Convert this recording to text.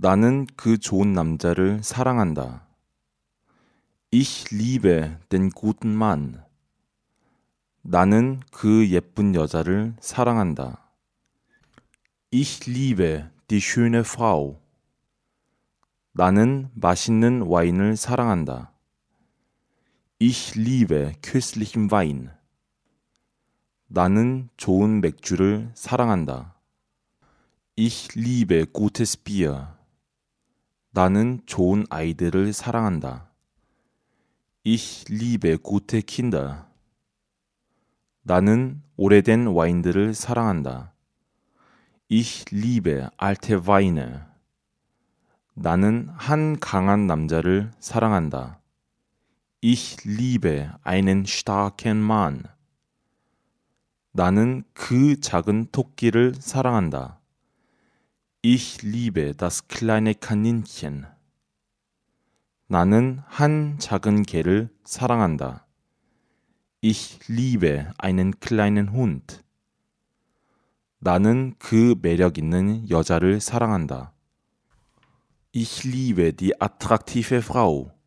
나는 그 좋은 남자를 사랑한다. Ich liebe den guten Mann. 나는 그 예쁜 여자를 사랑한다. Ich liebe die schöne Frau. 나는 맛있는 와인을 사랑한다. Ich liebe köstlichen Wein. 나는 좋은 맥주를 사랑한다. Ich liebe gutes Bier. 나는 좋은 아이들을 사랑한다. Ich liebe gute Kinder. 나는 오래된 와인들을 사랑한다. Ich liebe alte Weine. 나는 한 강한 남자를 사랑한다. Ich liebe einen starken Mann. 나는 그 작은 토끼를 사랑한다. Ich liebe das kleine Kaninchen. 나는 한 작은 개를 사랑한다. Ich liebe einen kleinen Hund. 나는 그 매력 있는 여자를 사랑한다. Ich liebe die attraktive Frau.